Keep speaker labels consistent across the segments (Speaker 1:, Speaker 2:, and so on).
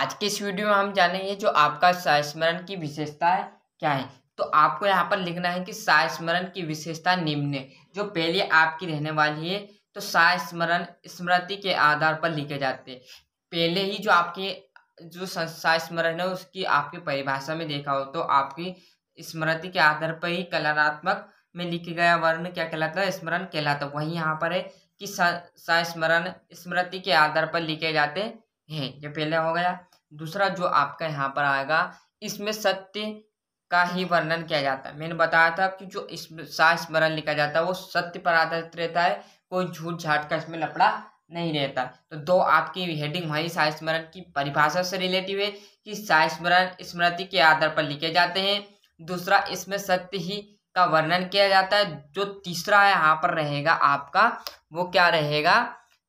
Speaker 1: आज के इस वीडियो में हम जानेंगे जो आपका सास्मरण की विशेषता है क्या है तो आपको यहाँ पर लिखना है कि सास्मरण की विशेषता निम्न है जो पहले आपकी रहने वाली है तो सास्मरण स्मृति के आधार पर लिखे जाते हैं पहले ही जो आपके जो स्मरण है उसकी आपकी परिभाषा में देखा हो तो आपकी स्मृति के आधार पर ही कलात्मक में लिखे गया वर्ण क्या कहलाता है स्मरण कहलाता है वही यहाँ पर है कि संस्मरण स्मृति के आधार पर लिखे जाते हैं ये पहले हो गया दूसरा जो आपका यहाँ पर आएगा इसमें सत्य का ही वर्णन किया जाता है मैंने बताया था कि जो इस स्मरण लिखा जाता है वो सत्य पर आधारित रहता है कोई झूठ झाट का इसमें लपड़ा नहीं रहता तो दो आपकी हेडिंग वही साय स्मरण की परिभाषा से रिलेटिव है कि साय स्मरण स्मृति के आधार पर लिखे जाते हैं दूसरा इसमें सत्य ही का वर्णन किया जाता है जो तीसरा यहाँ पर रहेगा आपका वो क्या रहेगा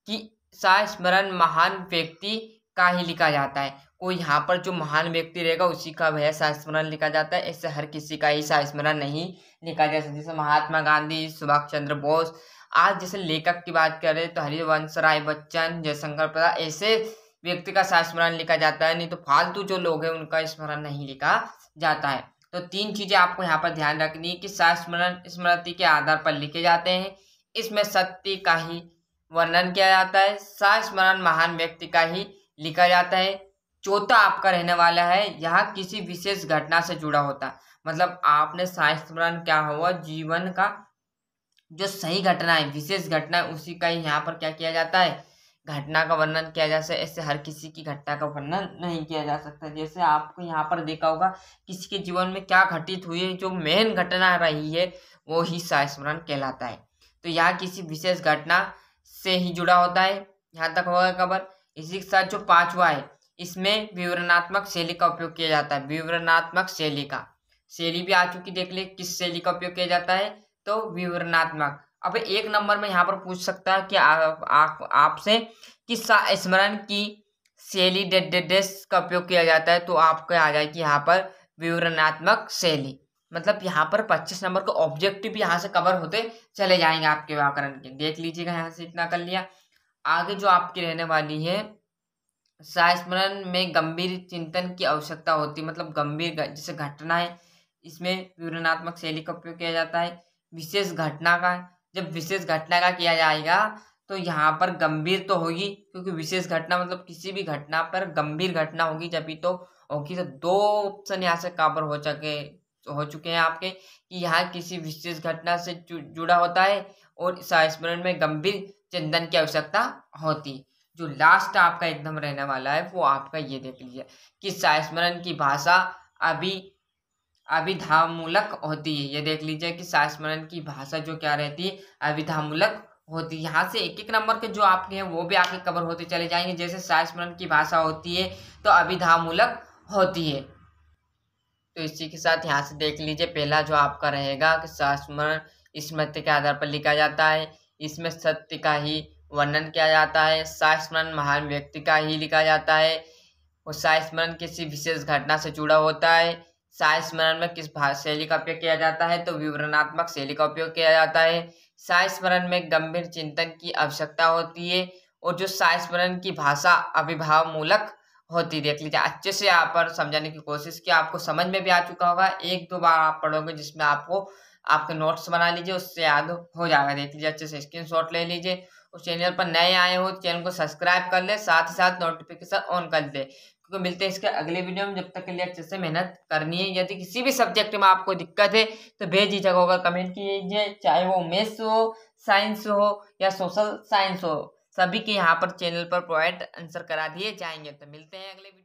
Speaker 1: कि साय स्मरण महान व्यक्ति का ही लिखा जाता है को यहाँ पर जो महान व्यक्ति रहेगा उसी का वह संस्मरण लिखा जाता है इससे हर किसी का ही संस्मरण नहीं लिखा जा सकता जैसे महात्मा गांधी सुभाष चंद्र बोस आज जैसे लेखक की बात करें तो हरिवंश राय बच्चन जयशंकर प्रसाद ऐसे व्यक्ति का संस्मरण लिखा जाता है नहीं तो फालतू जो लोग हैं उनका स्मरण नहीं लिखा जाता है तो तीन चीज़ें आपको यहाँ पर ध्यान रखनी है कि संस्मरण स्मृति के आधार पर लिखे जाते हैं इसमें सत्य का ही वर्णन किया जाता है संस्मरण महान व्यक्ति का ही लिखा जाता है चौथा आपका रहने वाला है यह किसी विशेष घटना से जुड़ा होता है मतलब आपने शास्त्रमरण क्या हुआ जीवन का जो सही घटना है विशेष घटना है उसी का ही यहाँ पर क्या किया जाता है घटना का वर्णन किया जा सकता ऐसे हर किसी की घटना का वर्णन नहीं किया जा सकता जैसे आपको यहाँ पर देखा होगा किसी के जीवन में क्या घटित हुई है जो मेन घटना रही है वो ही शास्त्रमरण कहलाता है तो यहाँ किसी विशेष घटना से ही जुड़ा होता है यहाँ तक होगा खबर इसी के साथ जो पांचवा है इसमें विवरणात्मक शैली का उपयोग किया जाता है विवरणात्मक शैली का शैली भी आ चुकी देख ले किस शैली का उपयोग किया जाता है तो विवरणात्मक अब एक नंबर में यहाँ पर पूछ सकता है कि आपसे किस स्मरण की शैली डेडेडेस का उपयोग किया जाता है तो आपको आ जाए कि यहाँ पर विवरणात्मक शैली मतलब यहाँ पर 25 नंबर का ऑब्जेक्टिव यहाँ से कवर होते चले जाएंगे आपके व्याकरण के देख लीजिएगा यहाँ से इतना कर लिया आगे जो आपकी रहने वाली है संस्मरण में गंभीर चिंतन की आवश्यकता होती मतलब गंभीर जैसे घटना है इसमें विवरणात्मक शैली का उपयोग किया जाता है विशेष घटना का जब विशेष घटना का किया जाएगा तो यहाँ पर गंभीर तो होगी क्योंकि विशेष घटना मतलब किसी भी घटना पर गंभीर घटना होगी जब तो होगी तो दो ऑप्शन यहाँ से काबर हो चुके हो चुके हैं आपके कि यहाँ किसी विशेष घटना से जुड़ा होता है और संस्मरण में गंभीर चिंतन की आवश्यकता होती जो लास्ट आपका एकदम रहने वाला है वो आपका ये देख लीजिए कि सास्मरण की भाषा अभी अभिधामूलक होती है ये देख लीजिए कि सास्मरण की भाषा जो क्या रहती है अभिधामूलक होती है यहाँ से एक एक नंबर के जो आपके हैं वो भी आपके कवर होते चले जाएंगे जैसे सास्मरण की भाषा होती है तो अभिधामूलक होती है तो इसी के साथ यहाँ से देख लीजिए पहला जो आपका रहेगा कि संस्मरण स्मृति के आधार पर लिखा जाता है इसमें सत्य का ही वर्णन किया जाता है शास्मरण महान व्यक्ति का ही लिखा जाता है और शास्मरण किसी विशेष घटना से जुड़ा होता है शास्मरण में किस शैली का उपयोग किया जाता है तो विवरणात्मक शैली का उपयोग किया जाता है शास्मरण में गंभीर चिंतन की आवश्यकता होती है और जो शास्मरण की भाषा अभिभाव मूलक होती है देख लीजिए अच्छे से यहाँ पर समझाने की कोशिश की आपको समझ में भी आ चुका होगा एक दो बार आप पढ़ोगे जिसमें आपको आपके नोट्स बना लीजिए उससे याद हो जाएगा देख लीजिए अच्छे से स्क्रीन शॉट ले लीजिए उस चैनल पर नए आए हो चैनल को सब्सक्राइब कर ले साथ ही साथ नोटिफिकेशन ऑन कर दे क्योंकि मिलते हैं इसके अगले वीडियो में जब तक के लिए अच्छे से मेहनत करनी है यदि किसी भी सब्जेक्ट में आपको दिक्कत है तो बेझिझक होगा कमेंट कीजिए चाहे वो मैथ्स हो साइंस हो या सोशल साइंस हो सभी के यहाँ पर चैनल पर प्रोवाइड आंसर करा दिए जाएंगे तो मिलते हैं अगले